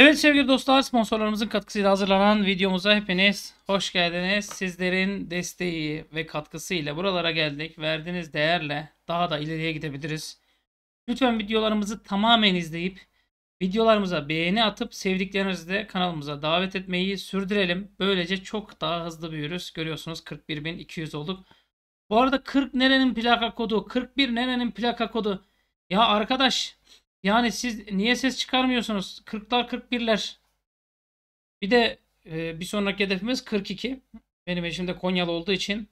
Evet sevgili dostlar sponsorlarımızın katkısıyla hazırlanan videomuza hepiniz hoş geldiniz. Sizlerin desteği ve katkısıyla buralara geldik. Verdiğiniz değerle daha da ileriye gidebiliriz. Lütfen videolarımızı tamamen izleyip videolarımıza beğeni atıp sevdiklerinizi de kanalımıza davet etmeyi sürdürelim. Böylece çok daha hızlı büyürüz. Görüyorsunuz 41.200 olduk. Bu arada 40 nerenin plaka kodu? 41 nerenin plaka kodu? Ya arkadaş yani siz niye ses çıkarmıyorsunuz? 40'lar 41'ler. Bir de e, bir sonraki hedefimiz 42. Benim eşim de Konyalı olduğu için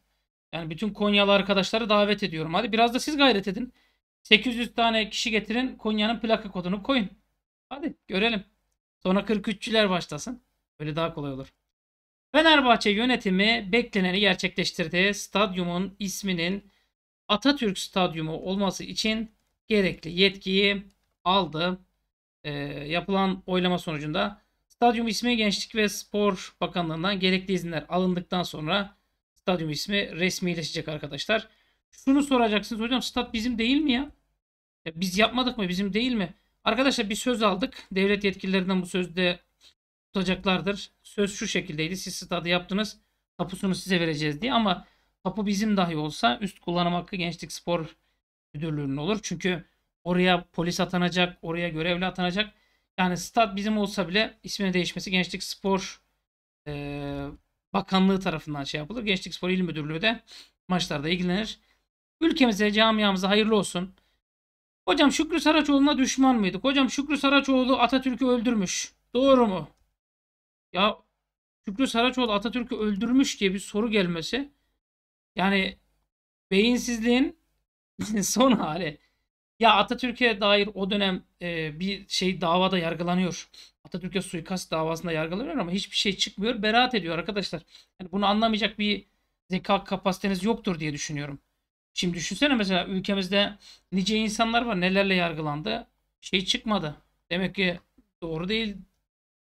yani bütün Konyalı arkadaşları davet ediyorum. Hadi biraz da siz gayret edin. 800 tane kişi getirin. Konya'nın plaka kodunu koyun. Hadi görelim. Sonra 43'çüler başlasın. Böyle daha kolay olur. Fenerbahçe yönetimi bekleneni gerçekleştirdi. Stadyumun isminin Atatürk Stadyumu olması için gerekli yetkiyi aldı. E, ee, yapılan oylama sonucunda stadyum ismi Gençlik ve Spor Bakanlığı'ndan gerekli izinler alındıktan sonra stadyum ismi resmileşecek arkadaşlar. Şunu soracaksınız hocam stat bizim değil mi ya? ya? Biz yapmadık mı bizim değil mi? Arkadaşlar bir söz aldık. Devlet yetkililerinden bu sözde tutacaklardır. Söz şu şekildeydi. Siz stadı yaptınız. Tapusunu size vereceğiz diye ama tapu bizim dahi olsa üst kullanım hakkı Gençlik Spor Müdürlüğü'nün olur. Çünkü Oraya polis atanacak, oraya görevli atanacak. Yani stat bizim olsa bile ismini değişmesi Gençlik Spor e, Bakanlığı tarafından şey yapılır. Gençlik Spor İl Müdürlüğü de maçlarda ilgilenir. Ülkemize, camiamıza hayırlı olsun. Hocam Şükrü Saraçoğlu'na düşman mıydık? Hocam Şükrü Saraçoğlu Atatürk'ü öldürmüş. Doğru mu? Ya Şükrü Saraçoğlu Atatürk'ü öldürmüş diye bir soru gelmesi yani beyinsizliğin son hali. Ya Atatürk'e dair o dönem e, bir şey davada yargılanıyor. Atatürk'e suikast davasında yargılanıyor ama hiçbir şey çıkmıyor. Beraat ediyor arkadaşlar. Yani bunu anlamayacak bir zeka kapasiteniz yoktur diye düşünüyorum. Şimdi düşünsene mesela ülkemizde nice insanlar var nelerle yargılandı. Şey çıkmadı. Demek ki doğru değil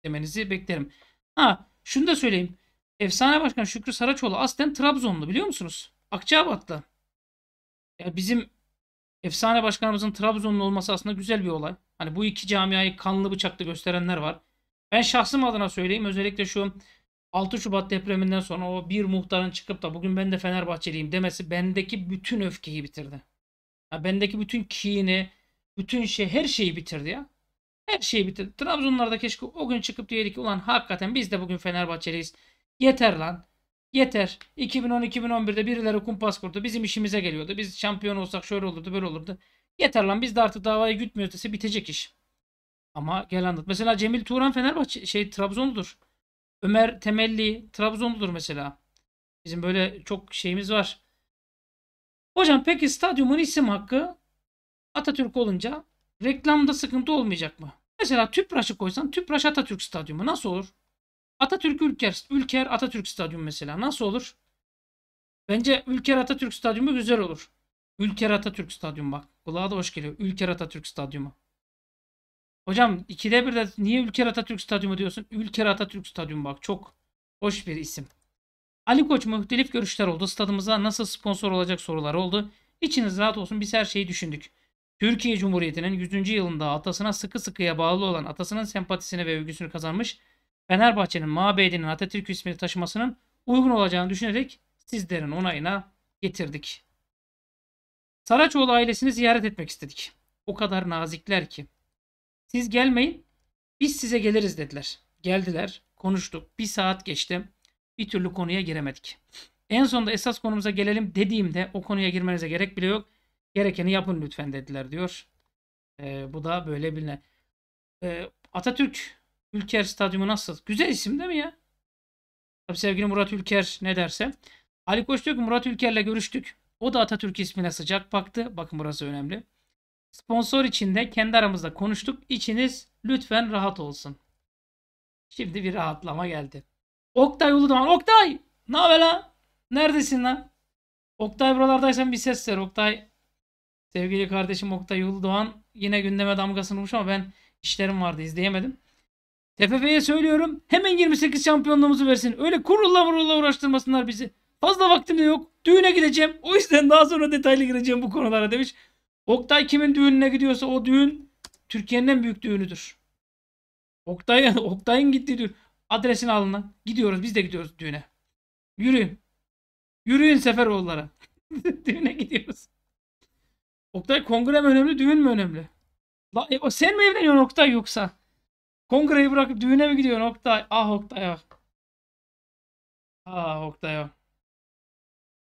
demenizi beklerim. Ha şunu da söyleyeyim. Efsane Başkan Şükrü Saraçoğlu aslen Trabzonlu biliyor musunuz? Akçabat'ta. Ya bizim efsane başkanımızın Trabzonlu olması aslında güzel bir olay. Hani bu iki camiayı kanlı bıçaklı gösterenler var. Ben şahsım adına söyleyeyim. Özellikle şu 6 Şubat depreminden sonra o bir muhtarın çıkıp da bugün ben de Fenerbahçeliyim demesi bendeki bütün öfkeyi bitirdi. Ya bendeki bütün kini, bütün şey, her şeyi bitirdi ya. Her şeyi bitirdi. Trabzonlarda keşke o gün çıkıp diyeydik ki ulan hakikaten biz de bugün Fenerbahçeliyiz. Yeter lan. Yeter. 2010-2011'de birileri kumpas kurdu. Bizim işimize geliyordu. Biz şampiyon olsak şöyle olurdu böyle olurdu. Yeter lan biz de artık davayı gütmüyoruz dese bitecek iş. Ama gel anlat. Mesela Cemil Turan Fenerbahçe şey Trabzonludur. Ömer Temelli Trabzonludur mesela. Bizim böyle çok şeyimiz var. Hocam peki stadyumun isim hakkı Atatürk olunca reklamda sıkıntı olmayacak mı? Mesela Tüpraş'ı koysan Tüpraş Atatürk Stadyumu nasıl olur? Atatürk Ülker, Ülker Atatürk Stadyumu mesela nasıl olur? Bence Ülker Atatürk Stadyumu güzel olur. Ülker Atatürk Stadyumu bak. Kulağa da hoş geliyor. Ülker Atatürk Stadyumu. Hocam ikide bir de niye Ülker Atatürk Stadyumu diyorsun? Ülker Atatürk Stadyumu bak çok hoş bir isim. Ali Koç muhtelif görüşler oldu. Stadımıza nasıl sponsor olacak sorular oldu. İçiniz rahat olsun biz her şeyi düşündük. Türkiye Cumhuriyeti'nin 100. yılında atasına sıkı sıkıya bağlı olan atasının sempatisini ve övgüsünü kazanmış Fenerbahçe'nin Mabedi'nin Atatürk ismini taşımasının uygun olacağını düşünerek sizlerin onayına getirdik. Saraçoğlu ailesini ziyaret etmek istedik. O kadar nazikler ki. Siz gelmeyin, biz size geliriz dediler. Geldiler, konuştuk. Bir saat geçti. Bir türlü konuya giremedik. En sonunda esas konumuza gelelim dediğimde o konuya girmenize gerek bile yok. Gerekeni yapın lütfen dediler diyor. Ee, bu da böyle bilinen. Ee, Atatürk Ülker Stadyumu nasıl? Güzel isim değil mi ya? Tabii sevgili Murat Ülker ne derse. Ali Koç diyor ki Murat Ülker'le görüştük. O da Atatürk ismine sıcak baktı. Bakın burası önemli. Sponsor için de kendi aramızda konuştuk. İçiniz lütfen rahat olsun. Şimdi bir rahatlama geldi. Oktay Uludoğan. Oktay! Ne haber lan? Neredesin lan? Oktay buralardaysan bir ses ver. Oktay sevgili kardeşim Oktay Uludoğan yine gündeme damgasını vurmuş ama ben işlerim vardı izleyemedim. TFF'ye söylüyorum hemen 28 şampiyonluğumuzu versin. Öyle kurulla murulla uğraştırmasınlar bizi. Fazla vaktim de yok. Düğüne gideceğim. O yüzden daha sonra detaylı gireceğim bu konulara demiş. Oktay kimin düğününe gidiyorsa o düğün Türkiye'nin en büyük düğünüdür. Oktay, Oktay'ın gittiği düğün. Adresini alın lan. Gidiyoruz biz de gidiyoruz düğüne. Yürüyün. Yürüyün Seferoğullara. Düğüne gidiyoruz. Oktay kongre mi önemli düğün mü önemli? La, e, sen mi evleniyorsun Oktay yoksa? Kongreyi bırakıp düğüne mi gidiyorsun Oktay? Ah Oktay ah. Ah Oktay ah.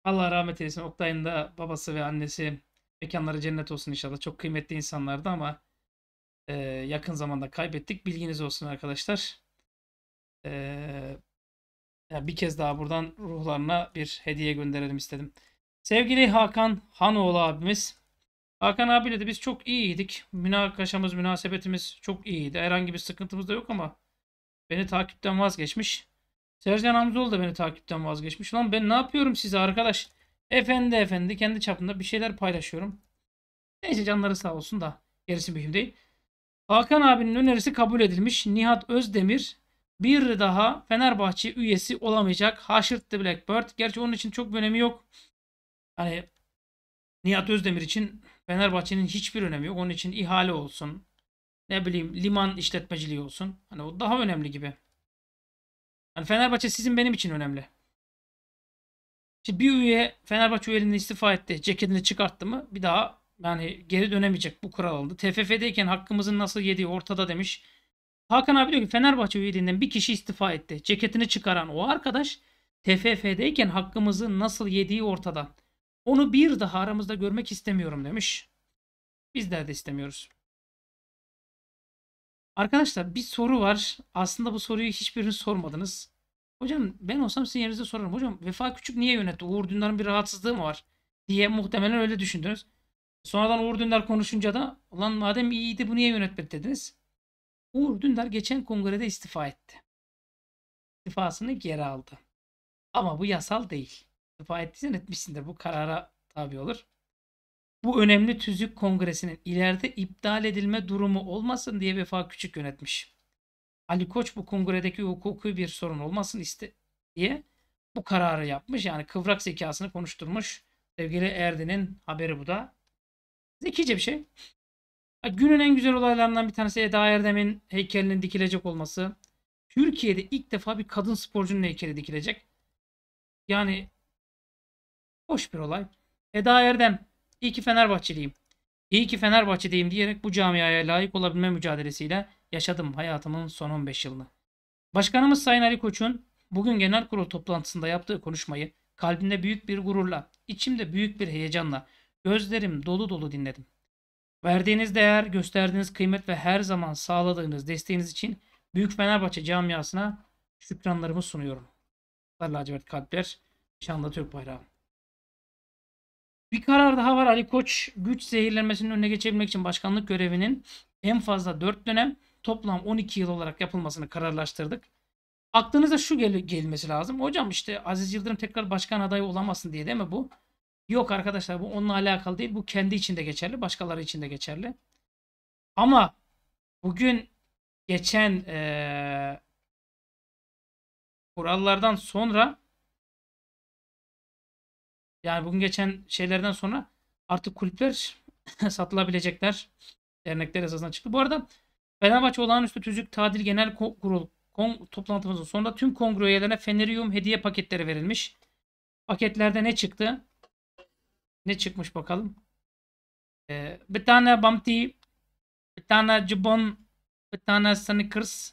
Allah rahmet eylesin. Oktay'ın da babası ve annesi mekanları cennet olsun inşallah. Çok kıymetli insanlardı ama e, yakın zamanda kaybettik. Bilginiz olsun arkadaşlar. E, bir kez daha buradan ruhlarına bir hediye gönderelim istedim. Sevgili Hakan Hanoğlu abimiz Hakan abiyle de biz çok iyiydik. Münakaşamız, münasebetimiz çok iyiydi. Herhangi bir sıkıntımız da yok ama beni takipten vazgeçmiş. Sercan Hamzoğlu da beni takipten vazgeçmiş. Lan ben ne yapıyorum size arkadaş? Efendi efendi kendi çapında bir şeyler paylaşıyorum. Neyse canları sağ olsun da gerisi mühim değil. Hakan abinin önerisi kabul edilmiş. Nihat Özdemir bir daha Fenerbahçe üyesi olamayacak. Haşırt the Blackbird. Gerçi onun için çok önemi yok. Hani Nihat Özdemir için Fenerbahçe'nin hiçbir önemi yok. Onun için ihale olsun. Ne bileyim liman işletmeciliği olsun. Hani o daha önemli gibi. Hani Fenerbahçe sizin benim için önemli. Şimdi bir üye Fenerbahçe üyeliğini istifa etti. Ceketini çıkarttı mı bir daha yani geri dönemeyecek bu kural oldu. TFF'deyken hakkımızın nasıl yediği ortada demiş. Hakan abi diyor ki Fenerbahçe üyeliğinden bir kişi istifa etti. Ceketini çıkaran o arkadaş TFF'deyken hakkımızı nasıl yediği ortada. Onu bir daha aramızda görmek istemiyorum demiş. Bizler de istemiyoruz. Arkadaşlar bir soru var. Aslında bu soruyu hiçbiriniz sormadınız. Hocam ben olsam sizin yerinize sorarım. Hocam Vefa Küçük niye yönetti? Uğur Dündar'ın bir rahatsızlığı mı var? Diye muhtemelen öyle düşündünüz. Sonradan Uğur Dündar konuşunca da ulan madem iyiydi bu niye yönetmedi dediniz. Uğur Dündar geçen kongrede istifa etti. İstifasını geri aldı. Ama bu yasal değil istifa ettiysen etmişsindir. Bu karara tabi olur. Bu önemli tüzük kongresinin ileride iptal edilme durumu olmasın diye Vefa Küçük yönetmiş. Ali Koç bu kongredeki hukuki bir sorun olmasın iste diye bu kararı yapmış. Yani kıvrak zekasını konuşturmuş. Sevgili Erdin'in haberi bu da. Zekice bir şey. Günün en güzel olaylarından bir tanesi Eda Erdem'in heykelinin dikilecek olması. Türkiye'de ilk defa bir kadın sporcunun heykeli dikilecek. Yani Hoş bir olay. Eda Erdem, İyi ki Fenerbahçeliyim. İyi ki Fenerbahçe'deyim diyerek bu camiaya layık olabilme mücadelesiyle yaşadım hayatımın son 15 yılını. Başkanımız Sayın Ali Koç'un bugün genel kurul toplantısında yaptığı konuşmayı kalbimde büyük bir gururla, içimde büyük bir heyecanla, gözlerim dolu dolu dinledim. Verdiğiniz değer, gösterdiğiniz kıymet ve her zaman sağladığınız desteğiniz için Büyük Fenerbahçe camiasına şükranlarımı sunuyorum. Lacivert kalpler, şanlı Türk bayrağı. Bir karar daha var. Ali Koç güç zehirlenmesinin önüne geçebilmek için başkanlık görevinin en fazla 4 dönem toplam 12 yıl olarak yapılmasını kararlaştırdık. Aklınıza şu gel gelmesi lazım. Hocam işte Aziz Yıldırım tekrar başkan adayı olamazsın diye değil mi bu? Yok arkadaşlar bu onunla alakalı değil. Bu kendi içinde geçerli. Başkaları içinde geçerli. Ama bugün geçen ee, kurallardan sonra yani bugün geçen şeylerden sonra artık kulüpler satılabilecekler. Dernekler esasına çıktı. Bu arada Fenerbahçe Olağanüstü Tüzük Tadil Genel Kurul kon toplantımızın sonunda tüm kongre üyelerine Fenerium hediye paketleri verilmiş. Paketlerde ne çıktı? Ne çıkmış bakalım. Ee, bir tane Bumpty, bir tane Cibon, bir tane Snickers,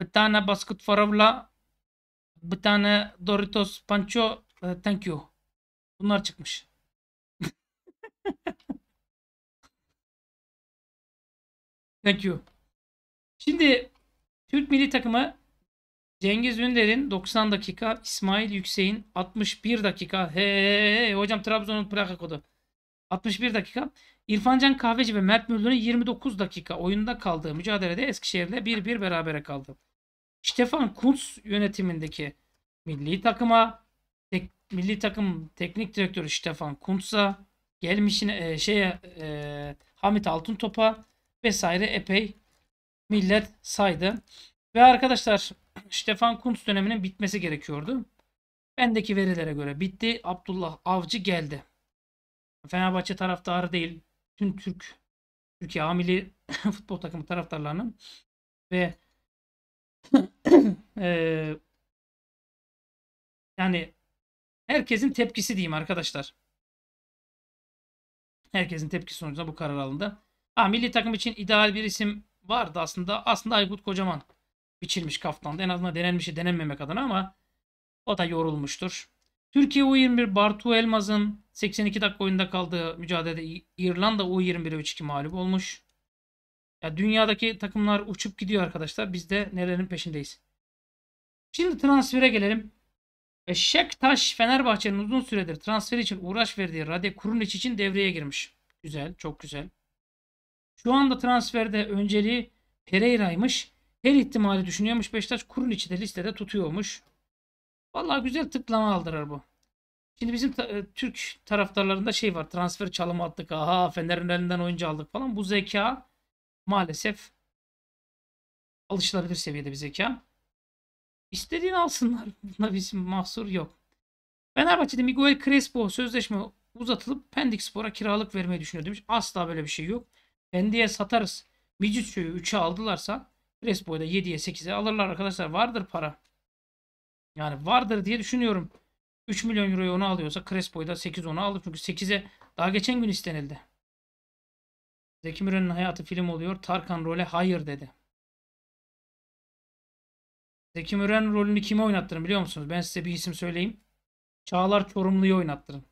bir tane Basket Faravla, bir tane Doritos Pancho. Uh, thank you. Bunlar çıkmış. Thank you. Şimdi Türk milli takımı Cengiz Ünder'in 90 dakika, İsmail Yüksek'in 61 dakika. He, hocam Trabzon'un Praka kodu. 61 dakika. İrfancan Kahveci ve Mert Müldür'ün 29 dakika oyunda kaldığı mücadelede Eskişehir'de 1-1 berabere kaldı. Stefan Kuntz yönetimindeki milli takıma milli takım teknik direktörü Stefan Kuntz'a gelmiş e, şeye e, Hamit Altıntop'a vesaire epey millet saydı. Ve arkadaşlar Stefan Kuntz döneminin bitmesi gerekiyordu. Bendeki verilere göre bitti. Abdullah Avcı geldi. Fenerbahçe taraftarı değil. Tüm Türk Türkiye amili futbol takımı taraftarlarının ve e, yani Herkesin tepkisi diyeyim arkadaşlar. Herkesin tepki sonucunda bu karar alındı. Ha, milli takım için ideal bir isim vardı aslında. Aslında Aykut Kocaman biçilmiş kaftanda. En azından denenmişi denenmemek adına ama o da yorulmuştur. Türkiye U21 Bartu Elmaz'ın 82 dakika oyunda kaldığı mücadelede İrlanda U21'e 3-2 mağlup olmuş. Ya dünyadaki takımlar uçup gidiyor arkadaşlar. Biz de nelerin peşindeyiz. Şimdi transfere gelelim. Eşek Taş Fenerbahçe'nin uzun süredir transfer için uğraş verdiği Rade Kurunic için devreye girmiş. Güzel, çok güzel. Şu anda transferde önceliği Pereira'ymış. Her ihtimali düşünüyormuş Beşiktaş. Kurunic'i de listede tutuyormuş. Vallahi güzel tıklama aldırır bu. Şimdi bizim ta- e, Türk taraftarlarında şey var. Transfer çalım attık. Aha Fener'in elinden oyuncu aldık falan. Bu zeka maalesef alışılabilir seviyede bir zeka. İstediğini alsınlar. Bunda bizim şey, mahsur yok. Fenerbahçe'de Miguel Crespo sözleşme uzatılıp Pendik Spor'a kiralık vermeyi düşünüyor demiş. Asla böyle bir şey yok. Pendik'e satarız. Micitsu'yu 3'e aldılarsa Crespo'yu da 7'ye 8'e alırlar arkadaşlar. Vardır para. Yani vardır diye düşünüyorum. 3 milyon euroyu onu alıyorsa Crespo'yu da 8 onu alır. Çünkü 8'e daha geçen gün istenildi. Zeki Müren'in hayatı film oluyor. Tarkan role hayır dedi. Zeki Müren rolünü kime oynattırın biliyor musunuz? Ben size bir isim söyleyeyim. Çağlar Çorumlu'yu oynattırın.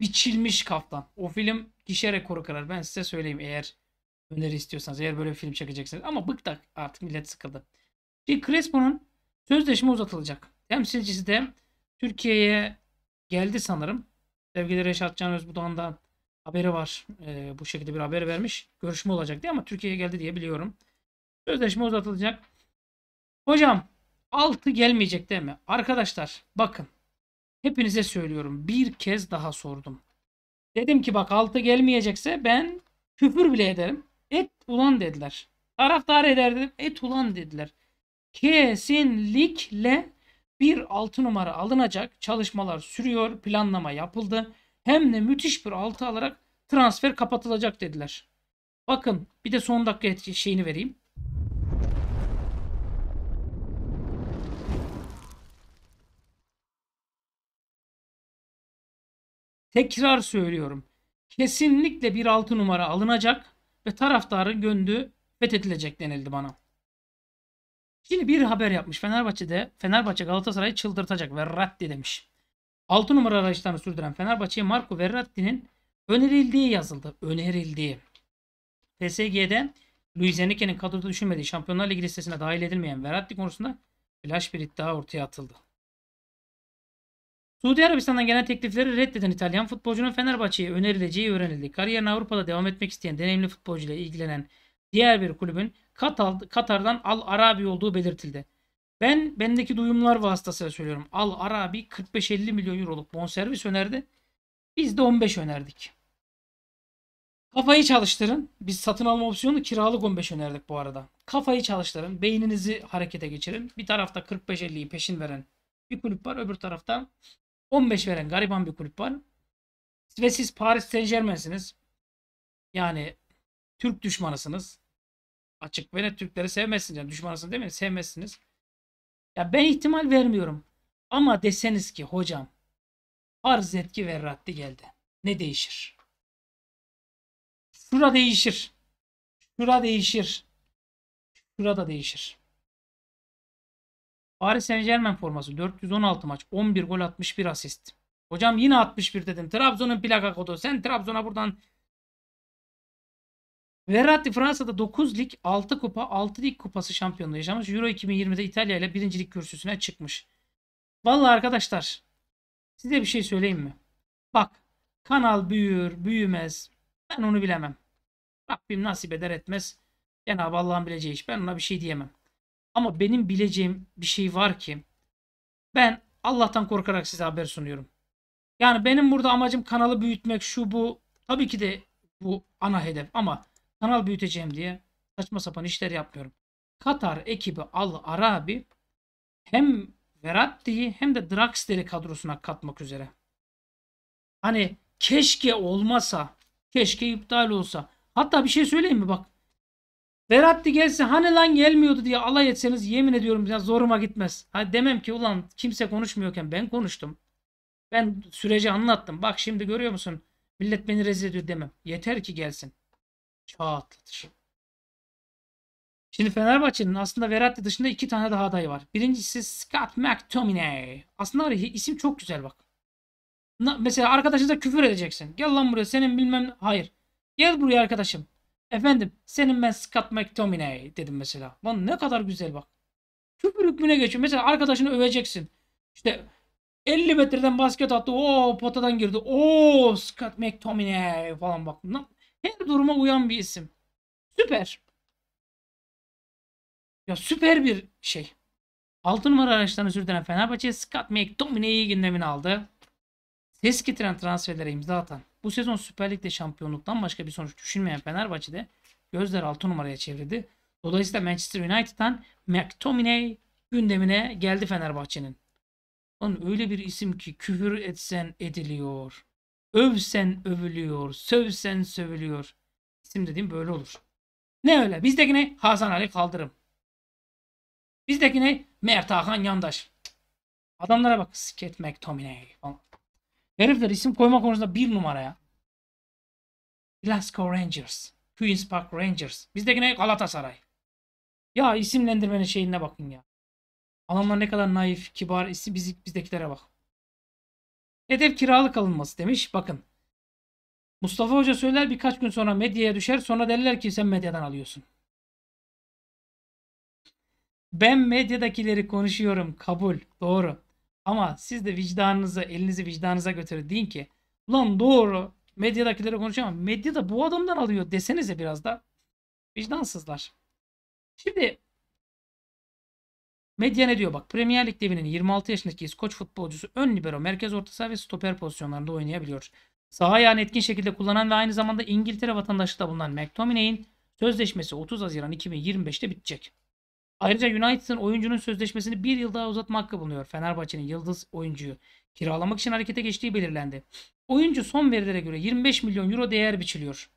Biçilmiş kaftan. O film kişi rekoru kırar. Ben size söyleyeyim eğer öneri istiyorsanız. Eğer böyle bir film çekeceksiniz Ama bıktık artık millet sıkıldı. Bir Crespo'nun sözleşme uzatılacak. Temsilcisi de Türkiye'ye geldi sanırım. Sevgili Reşat Can Özbudan'dan haberi var. Ee, bu şekilde bir haber vermiş. Görüşme olacak diye ama Türkiye'ye geldi diye biliyorum. Sözleşme uzatılacak. Hocam 6 gelmeyecek değil mi? Arkadaşlar bakın. Hepinize söylüyorum. Bir kez daha sordum. Dedim ki bak 6 gelmeyecekse ben küfür bile ederim. Et ulan dediler. Taraftar eder dedim. Et ulan dediler. Kesinlikle bir 6 numara alınacak. Çalışmalar sürüyor. Planlama yapıldı. Hem de müthiş bir 6 alarak transfer kapatılacak dediler. Bakın bir de son dakika şeyini vereyim. Tekrar söylüyorum. Kesinlikle bir altı numara alınacak ve taraftarın gönlü fethedilecek denildi bana. Şimdi bir haber yapmış Fenerbahçe'de Fenerbahçe Galatasaray'ı çıldırtacak Verratti demiş. 6 numara arayışlarını sürdüren Fenerbahçe'ye Marco Verratti'nin önerildiği yazıldı. Önerildiği. PSG'de Luis Enrique'nin kadroda düşünmediği Şampiyonlar Ligi listesine dahil edilmeyen Verratti konusunda flash bir iddia ortaya atıldı. Suudi Arabistan'dan gelen teklifleri reddeden İtalyan futbolcunun Fenerbahçe'ye önerileceği öğrenildi. Kariyerine Avrupa'da devam etmek isteyen deneyimli futbolcuyla ilgilenen diğer bir kulübün Katar, Katar'dan Al Arabi olduğu belirtildi. Ben bendeki duyumlar vasıtasıyla söylüyorum. Al Arabi 45-50 milyon euroluk bonservis önerdi. Biz de 15 önerdik. Kafayı çalıştırın. Biz satın alma opsiyonu kiralık 15 önerdik bu arada. Kafayı çalıştırın. Beyninizi harekete geçirin. Bir tarafta 45-50'yi peşin veren bir kulüp var. Öbür tarafta 15 veren gariban bir kulüp var. Ve siz Paris Saint Germain'siniz. Yani Türk düşmanısınız. Açık ve net Türkleri sevmezsiniz. Yani düşmanısınız değil mi? Sevmezsiniz. Ya ben ihtimal vermiyorum. Ama deseniz ki hocam arz etki ve raddi geldi. Ne değişir? Şura değişir. Şura değişir. Şura da değişir. Paris Saint Germain forması 416 maç 11 gol 61 asist. Hocam yine 61 dedim. Trabzon'un plaka kodu. Sen Trabzon'a buradan Verratti Fransa'da 9 lig, 6 kupa, 6 lig kupası şampiyonluğu yaşamış. Euro 2020'de İtalya ile birincilik kürsüsüne çıkmış. Vallahi arkadaşlar size bir şey söyleyeyim mi? Bak kanal büyür, büyümez. Ben onu bilemem. Rabbim nasip eder etmez. Cenab-ı Allah'ın bileceği iş. Ben ona bir şey diyemem. Ama benim bileceğim bir şey var ki ben Allah'tan korkarak size haber sunuyorum. Yani benim burada amacım kanalı büyütmek şu bu. Tabii ki de bu ana hedef ama kanal büyüteceğim diye saçma sapan işler yapmıyorum. Katar ekibi Al Arabi hem Veratti'yi hem de Draxler'i kadrosuna katmak üzere. Hani keşke olmasa, keşke iptal olsa. Hatta bir şey söyleyeyim mi bak. Verratti gelse hani lan gelmiyordu diye alay etseniz yemin ediyorum ya zoruma gitmez. Ha demem ki ulan kimse konuşmuyorken ben konuştum. Ben süreci anlattım. Bak şimdi görüyor musun? Millet beni rezil ediyor demem. Yeter ki gelsin. Çağ Şimdi Fenerbahçe'nin aslında Veratti dışında iki tane daha adayı var. Birincisi Scott McTominay. Aslında var isim çok güzel bak. Mesela arkadaşınıza küfür edeceksin. Gel lan buraya senin bilmem... Hayır. Gel buraya arkadaşım. Efendim senin ben Scott McTominay dedim mesela. Lan ne kadar güzel bak. Küfür hükmüne geçiyor. Mesela arkadaşını öveceksin. İşte 50 metreden basket attı. O potadan girdi. O Scott McTominay falan bak. Lan, her duruma uyan bir isim. Süper. Ya süper bir şey. 6 numara araçtan sürülen Fenerbahçe Scott McTominay'i gündemine aldı. Ses getiren transferlere imza atan, bu sezon Süper Lig'de şampiyonluktan başka bir sonuç düşünmeyen Fenerbahçe'de gözler 6 numaraya çevrildi. Dolayısıyla Manchester United'tan McTominay gündemine geldi Fenerbahçe'nin. Onun öyle bir isim ki küfür etsen ediliyor. Övsen övülüyor. Sövsen sövülüyor. İsim dediğim böyle olur. Ne öyle? Bizdeki ne? Hasan Ali Kaldırım. Bizdeki ne? Mert Hakan Yandaş. Adamlara bak. Sket McTominay falan. Herifler isim koyma konusunda bir numara ya. Glasgow Rangers. Queen's Park Rangers. Bizdeki ne? Galatasaray. Ya isimlendirmenin şeyine bakın ya. Adamlar ne kadar naif, kibar, isim biz, bizdekilere bak. Hedef kiralık alınması demiş. Bakın. Mustafa Hoca söyler birkaç gün sonra medyaya düşer. Sonra derler ki sen medyadan alıyorsun. Ben medyadakileri konuşuyorum. Kabul. Doğru. Ama siz de vicdanınıza, elinizi vicdanınıza götürün. Deyin ki lan doğru medyadakilere konuşamam. Medya da bu adamdan alıyor desenize biraz da. Vicdansızlar. Şimdi medya ne diyor bak. Premier Lig devinin 26 yaşındaki İskoç futbolcusu ön libero, merkez orta saha ve stoper pozisyonlarında oynayabiliyor. Saha ayağını etkin şekilde kullanan ve aynı zamanda İngiltere vatandaşı da bulunan McTominay'in sözleşmesi 30 Haziran 2025'te bitecek. Ayrıca United'ın oyuncunun sözleşmesini bir yıl daha uzatma hakkı bulunuyor. Fenerbahçe'nin yıldız oyuncuyu kiralamak için harekete geçtiği belirlendi. Oyuncu son verilere göre 25 milyon euro değer biçiliyor.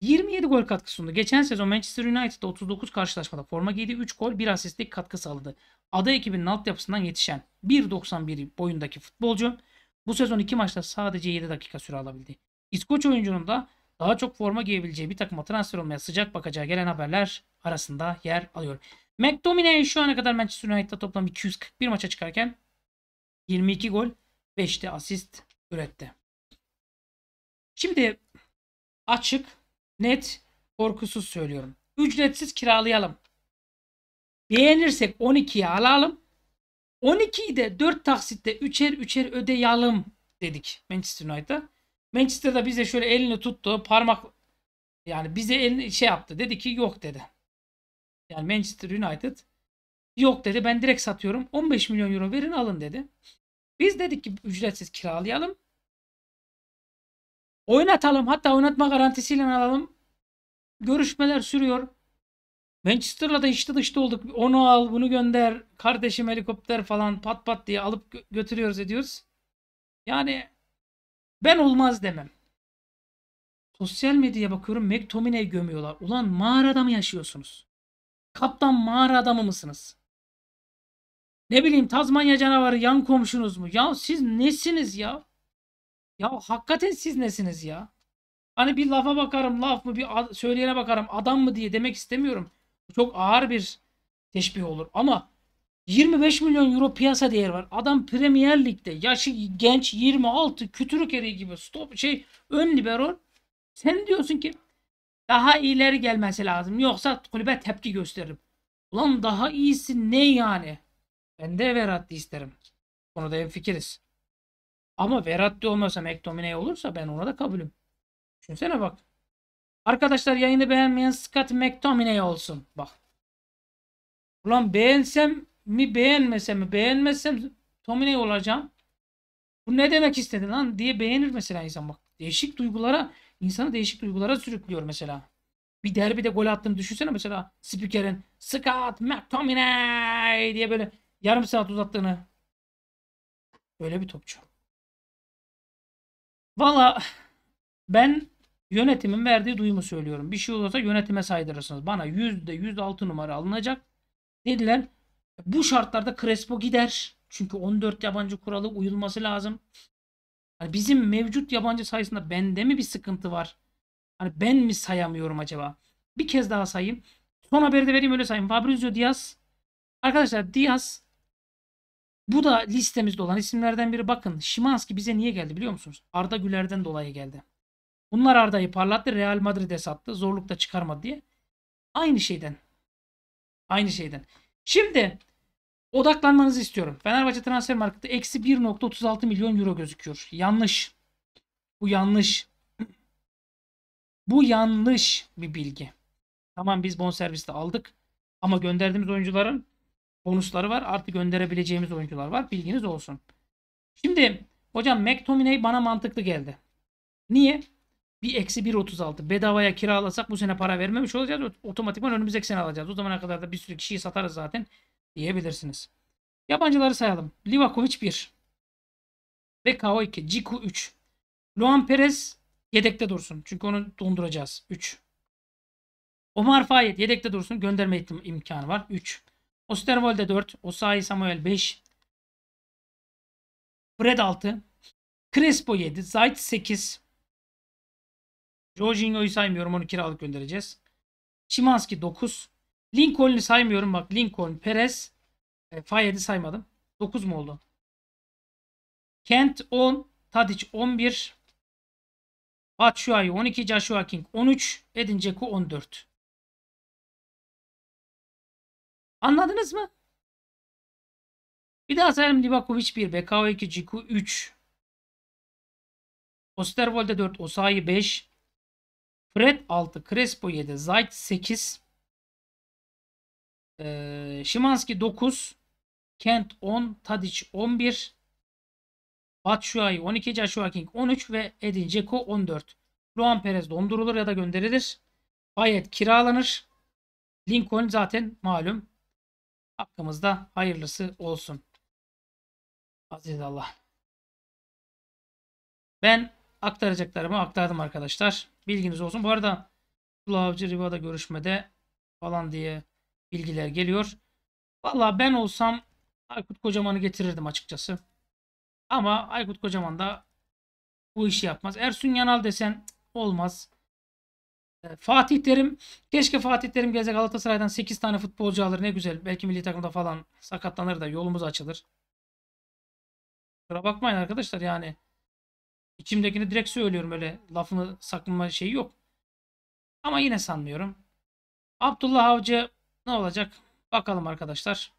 27 gol katkı sundu. Geçen sezon Manchester United'da 39 karşılaşmada forma giydi. 3 gol 1 asistlik katkı sağladı. Ada ekibinin altyapısından yetişen 1.91 boyundaki futbolcu bu sezon 2 maçta sadece 7 dakika süre alabildi. İskoç oyuncunun da daha çok forma giyebileceği bir takıma transfer olmaya sıcak bakacağı gelen haberler arasında yer alıyor. McTominay şu ana kadar Manchester United'da toplam 241 maça çıkarken 22 gol 5 de asist üretti. Şimdi açık, net, korkusuz söylüyorum. Ücretsiz kiralayalım. Beğenirsek 12'ye alalım. 12'yi de 4 taksitte 3'er 3'er ödeyelim dedik Manchester United'a. Manchester'da bize şöyle elini tuttu. Parmak yani bize elini şey yaptı. Dedi ki yok dedi. Yani Manchester United yok dedi. Ben direkt satıyorum. 15 milyon euro verin alın dedi. Biz dedik ki ücretsiz kiralayalım. Oynatalım. Hatta oynatma garantisiyle alalım. Görüşmeler sürüyor. Manchester'la da işte dışta olduk. Onu al, bunu gönder. Kardeşim helikopter falan pat pat diye alıp götürüyoruz ediyoruz. Yani ben olmaz demem. Sosyal medyaya bakıyorum McTominay gömüyorlar. Ulan mağarada mı yaşıyorsunuz? Kaptan mağara adamı mısınız? Ne bileyim Tazmanya canavarı yan komşunuz mu? Ya siz nesiniz ya? Ya hakikaten siz nesiniz ya? Hani bir lafa bakarım laf mı bir söyleyene bakarım adam mı diye demek istemiyorum. Çok ağır bir teşbih olur ama 25 milyon euro piyasa değeri var. Adam Premier Lig'de yaşı genç 26 kütürük eriği gibi stop şey ön libero. Sen diyorsun ki daha ileri gelmesi lazım. Yoksa kulübe tepki gösteririm. Ulan daha iyisi ne yani? Ben de Verratti isterim. Konuda en fikiriz. Ama Verratti olmasa McTominay olursa ben ona da kabulüm. Düşünsene bak. Arkadaşlar yayını beğenmeyen Scott McTominay olsun. Bak. Ulan beğensem mi beğenmesem mi beğenmezsem tomine olacağım. Bu ne demek istedin lan diye beğenir mesela insan bak. Değişik duygulara insanı değişik duygulara sürüklüyor mesela. Bir derbide gol attığını düşünsene mesela spikerin Scott McTominay diye böyle yarım saat uzattığını. Böyle bir topçu. Valla ben yönetimin verdiği duyumu söylüyorum. Bir şey olursa yönetime saydırırsınız. Bana yüzde yüz altı numara alınacak. Dediler bu şartlarda Crespo gider. Çünkü 14 yabancı kuralı uyulması lazım. Yani bizim mevcut yabancı sayısında bende mi bir sıkıntı var? Hani ben mi sayamıyorum acaba? Bir kez daha sayayım. Son haberi de vereyim öyle sayayım. Fabrizio Diaz. Arkadaşlar Diaz bu da listemizde olan isimlerden biri. Bakın Şimanski bize niye geldi biliyor musunuz? Arda Güler'den dolayı geldi. Bunlar Arda'yı parlattı. Real Madrid'e sattı. Zorlukta çıkarmadı diye. Aynı şeyden. Aynı şeyden. Şimdi Odaklanmanızı istiyorum. Fenerbahçe transfer markette eksi 1.36 milyon euro gözüküyor. Yanlış. Bu yanlış. Bu yanlış bir bilgi. Tamam biz bonserviste aldık. Ama gönderdiğimiz oyuncuların bonusları var. Artık gönderebileceğimiz oyuncular var. Bilginiz olsun. Şimdi hocam McTominay bana mantıklı geldi. Niye? Bir eksi 1.36 bedavaya kiralasak bu sene para vermemiş olacağız. Otomatikman önümüzdeki sene alacağız. O zamana kadar da bir sürü kişiyi satarız zaten diyebilirsiniz. Yabancıları sayalım. Livakovic 1. Bekao 2. Ciku 3. Luan Perez yedekte dursun. Çünkü onu donduracağız. 3. Omar Fayet yedekte dursun. Gönderme imkanı var. 3. Osterwolde 4. Osayi Samuel 5. Fred 6. Crespo 7. Zayt 8. Jorginho'yu saymıyorum. Onu kiralık göndereceğiz. Şimanski 9. Lincoln'u saymıyorum. Bak Lincoln, Perez, e, Fayed'i saymadım. 9 mu oldu? Kent 10, Tadic 11, Batshuayi 12, Joshua King 13, Edin Dzeko 14. Anladınız mı? Bir daha sayalım. Livakovic 1, Bekao 2, Ciku 3, Osterwolde 4, Osayi 5, Fred 6, Crespo 7, Zayt 8, ee, Şimanski 9. Kent 10. Tadic 11. Batshuayi 12. Joshua King 13 ve Edin Dzeko 14. Luan Perez dondurulur ya da gönderilir. Bayet kiralanır. Lincoln zaten malum. Hakkımızda hayırlısı olsun. Aziz Allah. Ben aktaracaklarımı aktardım arkadaşlar. Bilginiz olsun. Bu arada Tula Avcı Riva'da görüşmede falan diye bilgiler geliyor. Valla ben olsam Aykut Kocaman'ı getirirdim açıkçası. Ama Aykut Kocaman da bu işi yapmaz. Ersun Yanal desen olmaz. Ee, Fatih Terim keşke Fatih Terim gelse Galatasaray'dan 8 tane futbolcu alır ne güzel. Belki milli takımda falan sakatlanır da yolumuz açılır. Kusura bakmayın arkadaşlar yani içimdekini direkt söylüyorum öyle lafını saklama şeyi yok. Ama yine sanmıyorum. Abdullah Avcı ne olacak? Bakalım arkadaşlar.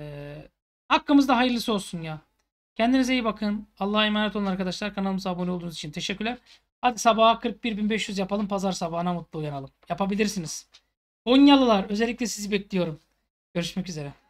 Ee, hakkımızda hayırlısı olsun ya. Kendinize iyi bakın. Allah'a emanet olun arkadaşlar. Kanalımıza abone olduğunuz için teşekkürler. Hadi sabaha 41.500 yapalım. Pazar sabahına mutlu uyanalım. Yapabilirsiniz. Konyalılar özellikle sizi bekliyorum. Görüşmek üzere.